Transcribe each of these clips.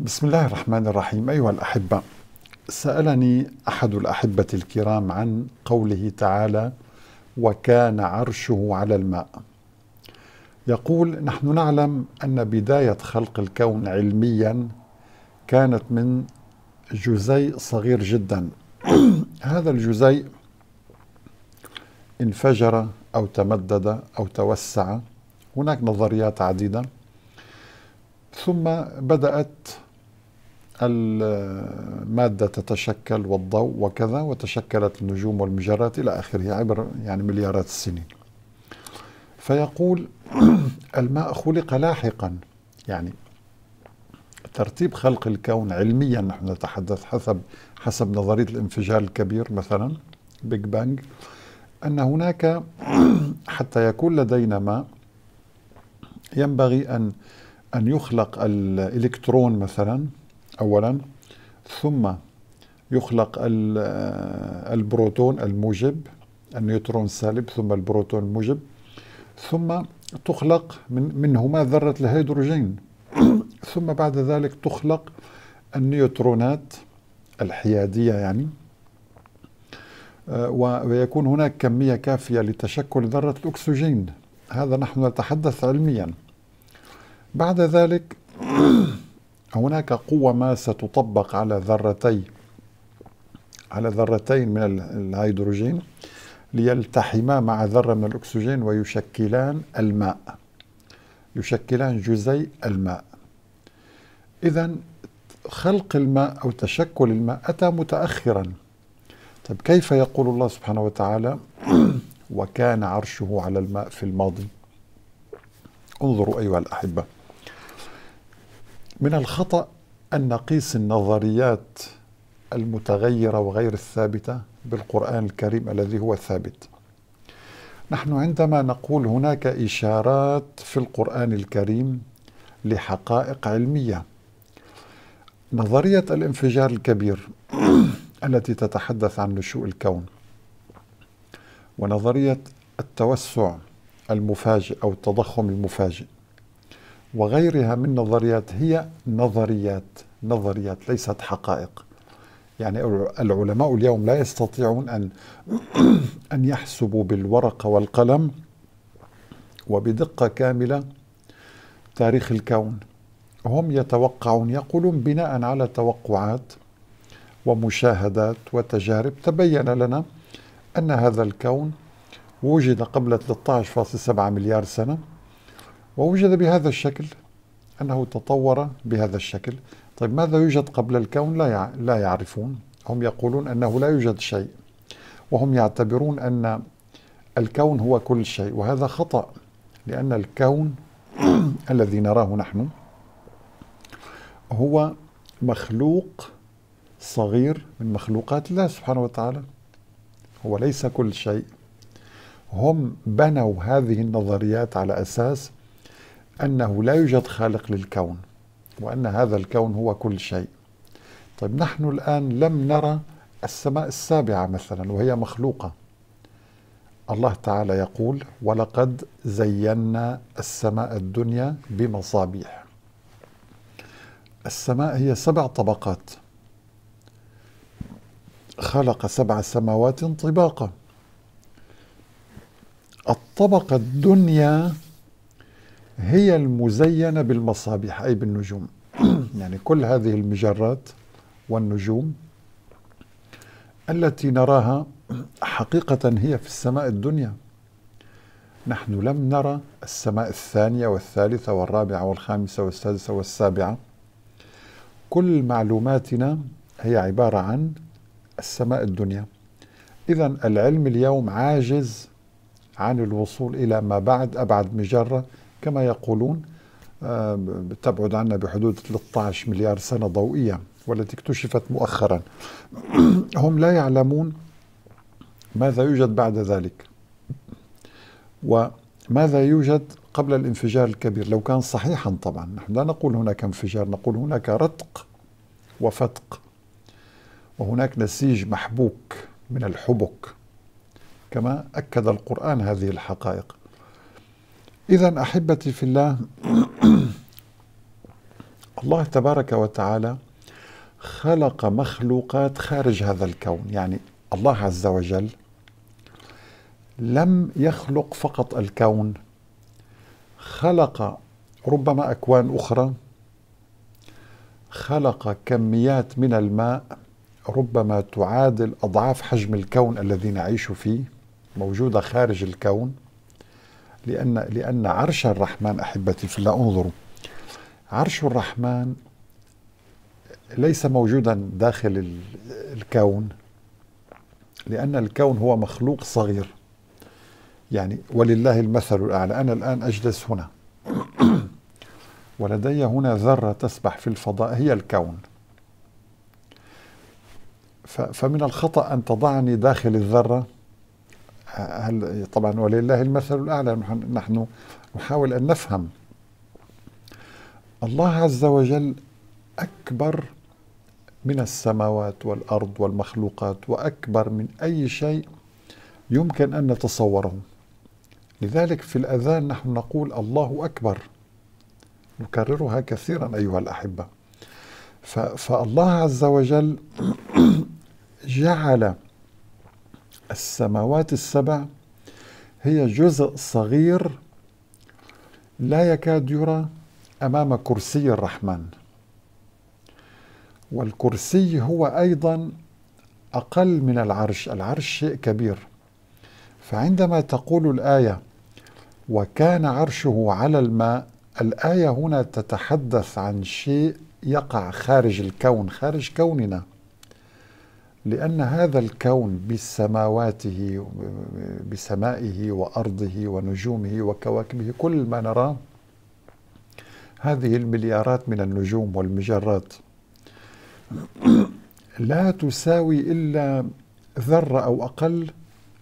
بسم الله الرحمن الرحيم أيها الأحبة سألني أحد الأحبة الكرام عن قوله تعالى وكان عرشه على الماء يقول نحن نعلم أن بداية خلق الكون علميا كانت من جزيء صغير جدا هذا الجزيء انفجر أو تمدد أو توسع هناك نظريات عديدة ثم بدأت المادة تتشكل والضوء وكذا وتشكلت النجوم والمجرات إلى آخره عبر يعني مليارات السنين فيقول الماء خلق لاحقا يعني ترتيب خلق الكون علميا نحن نتحدث حسب حسب نظرية الانفجار الكبير مثلا بيج بانج أن هناك حتى يكون لدينا ماء ينبغي أن أن يخلق الإلكترون مثلا أولا ثم يخلق البروتون الموجب النيوترون السالب ثم البروتون الموجب ثم تخلق من منهما ذرة الهيدروجين ثم بعد ذلك تخلق النيوترونات الحيادية يعني آه، ويكون هناك كمية كافية لتشكل ذرة الأكسجين هذا نحن نتحدث علميا بعد ذلك هناك قوة ما ستطبق على ذرتي على ذرتين من الهيدروجين ليلتحما مع ذرة من الأكسجين ويشكلان الماء يشكلان جزيء الماء إذا خلق الماء أو تشكل الماء أتى متأخرا طيب كيف يقول الله سبحانه وتعالى وكان عرشه على الماء في الماضي انظروا أيها الأحبة من الخطأ أن نقيس النظريات المتغيرة وغير الثابتة بالقرآن الكريم الذي هو ثابت نحن عندما نقول هناك إشارات في القرآن الكريم لحقائق علمية نظرية الانفجار الكبير التي تتحدث عن نشوء الكون ونظرية التوسع المفاجئ أو التضخم المفاجئ وغيرها من نظريات هي نظريات نظريات ليست حقائق يعني العلماء اليوم لا يستطيعون أن أن يحسبوا بالورقة والقلم وبدقة كاملة تاريخ الكون هم يتوقعون يقولون بناء على توقعات ومشاهدات وتجارب تبين لنا أن هذا الكون وجد قبل 13.7 مليار سنة ووجد بهذا الشكل أنه تطور بهذا الشكل طيب ماذا يوجد قبل الكون لا لا يعرفون هم يقولون أنه لا يوجد شيء وهم يعتبرون أن الكون هو كل شيء وهذا خطأ لأن الكون الذي نراه نحن هو مخلوق صغير من مخلوقات الله سبحانه وتعالى هو ليس كل شيء هم بنوا هذه النظريات على أساس أنه لا يوجد خالق للكون وأن هذا الكون هو كل شيء طيب نحن الآن لم نرى السماء السابعة مثلا وهي مخلوقة الله تعالى يقول ولقد زينا السماء الدنيا بمصابيح السماء هي سبع طبقات خلق سبع سماوات طباقا الطبقة الدنيا هي المزينة بالمصابيح أي بالنجوم يعني كل هذه المجرات والنجوم التي نراها حقيقة هي في السماء الدنيا نحن لم نرى السماء الثانية والثالثة والرابعة والخامسة والسادسة والسابعة كل معلوماتنا هي عبارة عن السماء الدنيا إذا العلم اليوم عاجز عن الوصول إلى ما بعد أبعد مجرة كما يقولون آه، تبعد عنا بحدود 13 مليار سنة ضوئية والتي اكتشفت مؤخرا هم لا يعلمون ماذا يوجد بعد ذلك وماذا يوجد قبل الانفجار الكبير لو كان صحيحا طبعا نحن لا نقول هناك انفجار نقول هناك رتق وفتق وهناك نسيج محبوك من الحبك كما أكد القرآن هذه الحقائق إذا أحبتي في الله الله تبارك وتعالى خلق مخلوقات خارج هذا الكون يعني الله عز وجل لم يخلق فقط الكون خلق ربما أكوان أخرى خلق كميات من الماء ربما تعادل أضعاف حجم الكون الذي نعيش فيه موجودة خارج الكون لأن لأن عرش الرحمن أحبتي في الله انظروا عرش الرحمن ليس موجودا داخل الكون لأن الكون هو مخلوق صغير يعني ولله المثل الأعلى أنا الآن أجلس هنا ولدي هنا ذرة تسبح في الفضاء هي الكون فمن الخطأ أن تضعني داخل الذرة هل طبعا ولله المثل الأعلى نحن نحاول أن نفهم الله عز وجل أكبر من السماوات والأرض والمخلوقات وأكبر من أي شيء يمكن أن نتصوره لذلك في الأذان نحن نقول الله أكبر نكررها كثيرا أيها الأحبة فالله عز وجل جعل السماوات السبع هي جزء صغير لا يكاد يرى امام كرسي الرحمن والكرسي هو ايضا اقل من العرش العرش شيء كبير فعندما تقول الايه وكان عرشه على الماء الايه هنا تتحدث عن شيء يقع خارج الكون خارج كوننا لأن هذا الكون بسماواته بسمائه وأرضه ونجومه وكواكبه كل ما نراه هذه المليارات من النجوم والمجرات لا تساوي إلا ذرة أو أقل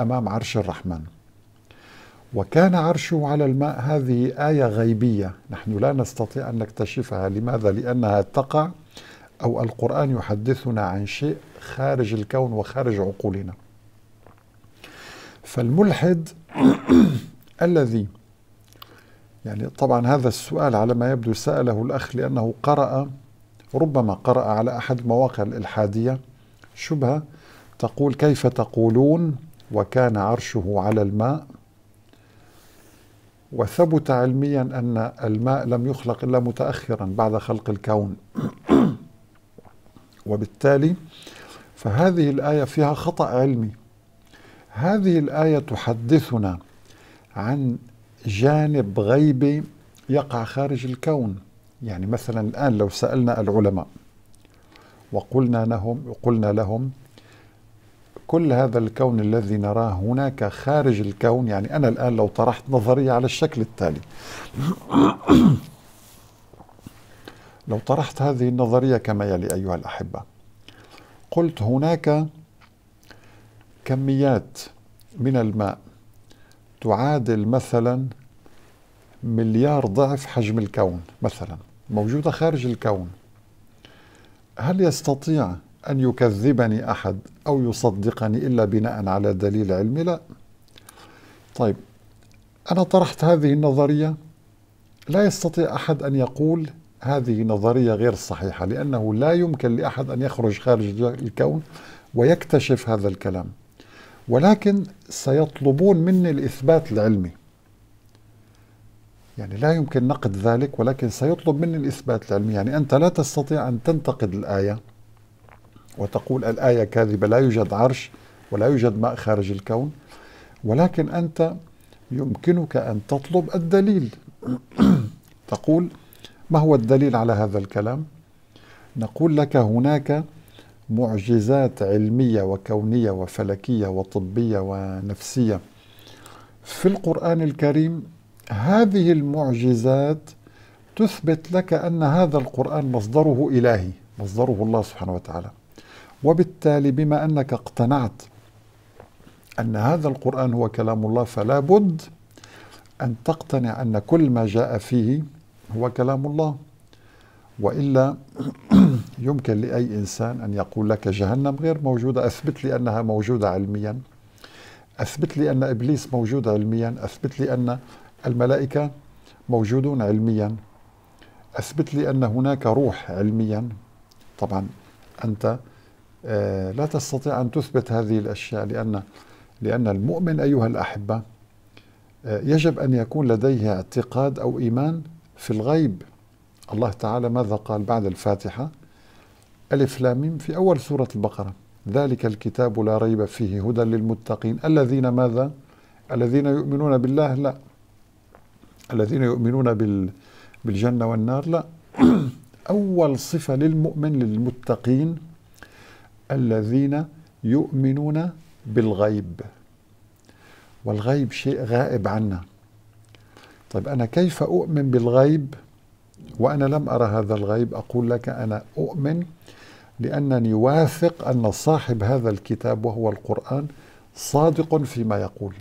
أمام عرش الرحمن وكان عرشه على الماء هذه آية غيبية نحن لا نستطيع أن نكتشفها لماذا؟ لأنها تقع أو القرآن يحدثنا عن شيء خارج الكون وخارج عقولنا فالملحد الذي يعني طبعا هذا السؤال على ما يبدو سأله الأخ لأنه قرأ ربما قرأ على أحد مواقع الإلحادية شبهة تقول كيف تقولون وكان عرشه على الماء وثبت علميا أن الماء لم يخلق إلا متأخرا بعد خلق الكون وبالتالي فهذه الآية فيها خطأ علمي هذه الآية تحدثنا عن جانب غيبي يقع خارج الكون يعني مثلا الآن لو سألنا العلماء وقلنا لهم قلنا لهم كل هذا الكون الذي نراه هناك خارج الكون يعني أنا الآن لو طرحت نظرية على الشكل التالي لو طرحت هذه النظرية كما يلي أيها الأحبة قلت هناك كميات من الماء تعادل مثلا مليار ضعف حجم الكون مثلا موجودة خارج الكون هل يستطيع أن يكذبني أحد أو يصدقني إلا بناء على دليل علمي لا طيب أنا طرحت هذه النظرية لا يستطيع أحد أن يقول هذه نظرية غير صحيحة لأنه لا يمكن لأحد أن يخرج خارج الكون ويكتشف هذا الكلام ولكن سيطلبون مني الإثبات العلمي يعني لا يمكن نقد ذلك ولكن سيطلب مني الإثبات العلمي يعني أنت لا تستطيع أن تنتقد الآية وتقول الآية كاذبة لا يوجد عرش ولا يوجد ماء خارج الكون ولكن أنت يمكنك أن تطلب الدليل تقول ما هو الدليل على هذا الكلام؟ نقول لك هناك معجزات علمية وكونية وفلكية وطبية ونفسية في القرآن الكريم هذه المعجزات تثبت لك أن هذا القرآن مصدره إلهي مصدره الله سبحانه وتعالى وبالتالي بما أنك اقتنعت أن هذا القرآن هو كلام الله فلا بد أن تقتنع أن كل ما جاء فيه هو كلام الله والا يمكن لاي انسان ان يقول لك جهنم غير موجوده اثبت لي انها موجوده علميا اثبت لي ان ابليس موجود علميا اثبت لي ان الملائكه موجودون علميا اثبت لي ان هناك روح علميا طبعا انت آه، لا تستطيع ان تثبت هذه الاشياء لان لان المؤمن ايها الاحبه آه، يجب ان يكون لديه اعتقاد او ايمان في الغيب الله تعالى ماذا قال بعد الفاتحة ألف لاميم في أول سورة البقرة ذلك الكتاب لا ريب فيه هدى للمتقين الذين ماذا الذين يؤمنون بالله لا الذين يؤمنون بال بالجنة والنار لا أول صفة للمؤمن للمتقين الذين يؤمنون بالغيب والغيب شيء غائب عنا طيب أنا كيف أؤمن بالغيب وأنا لم أرى هذا الغيب أقول لك أنا أؤمن لأنني واثق أن صاحب هذا الكتاب وهو القرآن صادق فيما يقول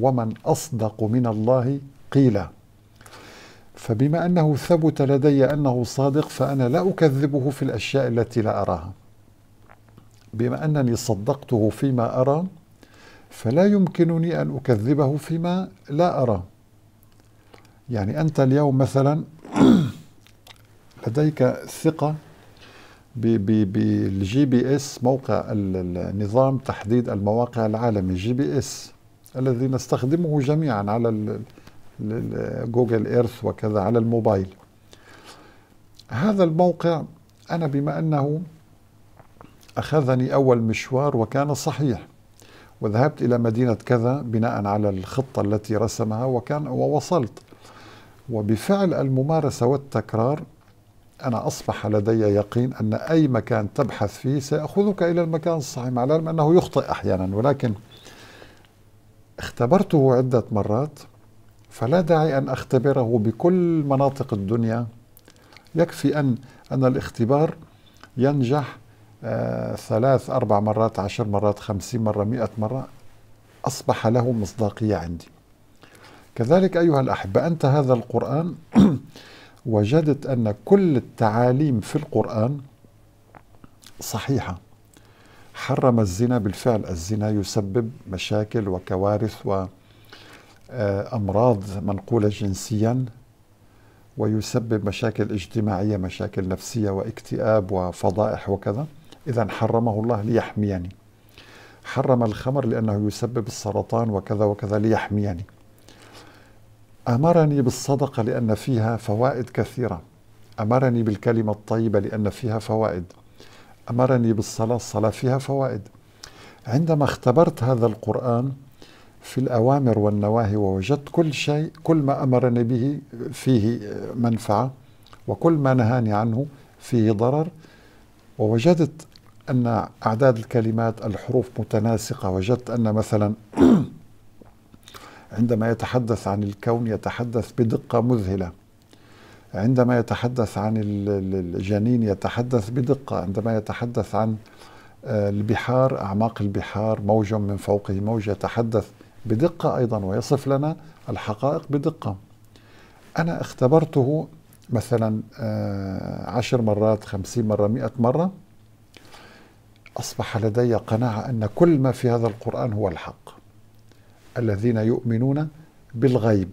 ومن أصدق من الله قيلا فبما أنه ثبت لدي أنه صادق فأنا لا أكذبه في الأشياء التي لا أراها بما أنني صدقته فيما أرى فلا يمكنني أن أكذبه فيما لا أرى يعني أنت اليوم مثلا لديك ثقة بالجي بي اس موقع النظام تحديد المواقع العالمي جي بي اس الذي نستخدمه جميعا على جوجل ايرث وكذا على الموبايل هذا الموقع انا بما انه اخذني اول مشوار وكان صحيح وذهبت الى مدينه كذا بناء على الخطه التي رسمها وكان ووصلت وبفعل الممارسة والتكرار أنا أصبح لدي يقين أن أي مكان تبحث فيه سيأخذك إلى المكان الصحيح مع العلم أنه يخطئ أحيانا ولكن اختبرته عدة مرات فلا داعي أن أختبره بكل مناطق الدنيا يكفي أن أن الاختبار ينجح آه ثلاث أربع مرات عشر مرات خمسين مرة مئة مرة أصبح له مصداقية عندي كذلك أيها الأحبة أنت هذا القرآن وجدت أن كل التعاليم في القرآن صحيحة حرم الزنا بالفعل الزنا يسبب مشاكل وكوارث وأمراض منقولة جنسيا ويسبب مشاكل اجتماعية مشاكل نفسية واكتئاب وفضائح وكذا إذا حرمه الله ليحميني حرم الخمر لأنه يسبب السرطان وكذا وكذا ليحميني امرني بالصدقه لان فيها فوائد كثيره امرني بالكلمه الطيبه لان فيها فوائد امرني بالصلاه الصلاه فيها فوائد عندما اختبرت هذا القران في الأوامر والنواهي ووجدت كل شيء كل ما أمرني به فيه منفعة وكل ما نهاني عنه فيه ضرر ووجدت أن أعداد الكلمات الحروف متناسقة وجدت أن مثلا عندما يتحدث عن الكون يتحدث بدقة مذهلة عندما يتحدث عن الجنين يتحدث بدقة عندما يتحدث عن آه، البحار أعماق البحار موج من فوقه موج يتحدث بدقة أيضا ويصف لنا الحقائق بدقة أنا اختبرته مثلا آه، عشر مرات خمسين مرة مئة مرة أصبح لدي قناعة أن كل ما في هذا القرآن هو الحق الذين يؤمنون بالغيب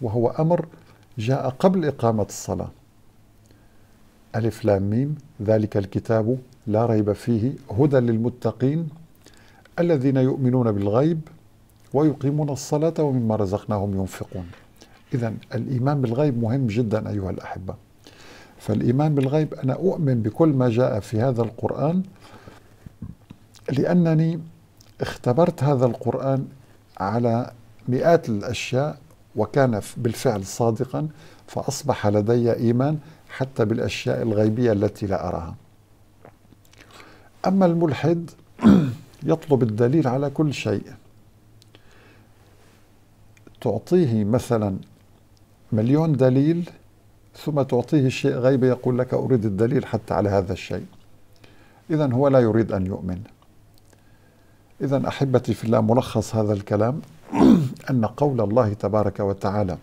وهو أمر جاء قبل إقامة الصلاة ألف لام ميم ذلك الكتاب لا ريب فيه هدى للمتقين الذين يؤمنون بالغيب ويقيمون الصلاة ومما رزقناهم ينفقون إذا الإيمان بالغيب مهم جدا أيها الأحبة فالإيمان بالغيب أنا أؤمن بكل ما جاء في هذا القرآن لأنني اختبرت هذا القرآن على مئات الأشياء وكان بالفعل صادقا فأصبح لدي إيمان حتى بالأشياء الغيبية التي لا أراها أما الملحد يطلب الدليل على كل شيء تعطيه مثلا مليون دليل ثم تعطيه شيء غيبي يقول لك أريد الدليل حتى على هذا الشيء إذا هو لا يريد أن يؤمن إذا أحبتي في الله ملخص هذا الكلام أن قول الله تبارك وتعالى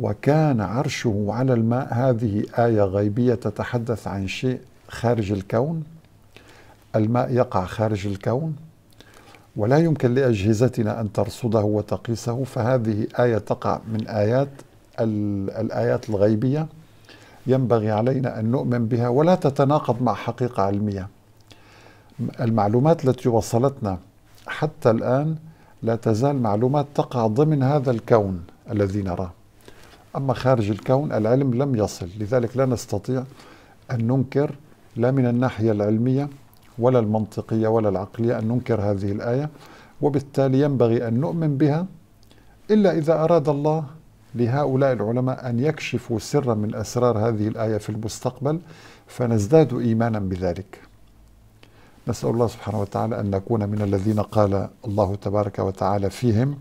وكان عرشه على الماء هذه آية غيبية تتحدث عن شيء خارج الكون الماء يقع خارج الكون ولا يمكن لأجهزتنا أن ترصده وتقيسه فهذه آية تقع من آيات الآيات الغيبية ينبغي علينا أن نؤمن بها ولا تتناقض مع حقيقة علمية المعلومات التي وصلتنا حتى الآن لا تزال معلومات تقع ضمن هذا الكون الذي نراه أما خارج الكون العلم لم يصل لذلك لا نستطيع أن ننكر لا من الناحية العلمية ولا المنطقية ولا العقلية أن ننكر هذه الآية وبالتالي ينبغي أن نؤمن بها إلا إذا أراد الله لهؤلاء العلماء أن يكشفوا سرا من أسرار هذه الآية في المستقبل فنزداد إيمانا بذلك نسأل الله سبحانه وتعالى أن نكون من الذين قال الله تبارك وتعالى فيهم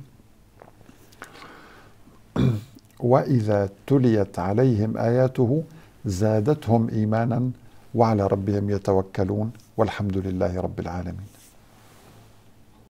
وإذا تليت عليهم آياته زادتهم إيمانا وعلى ربهم يتوكلون والحمد لله رب العالمين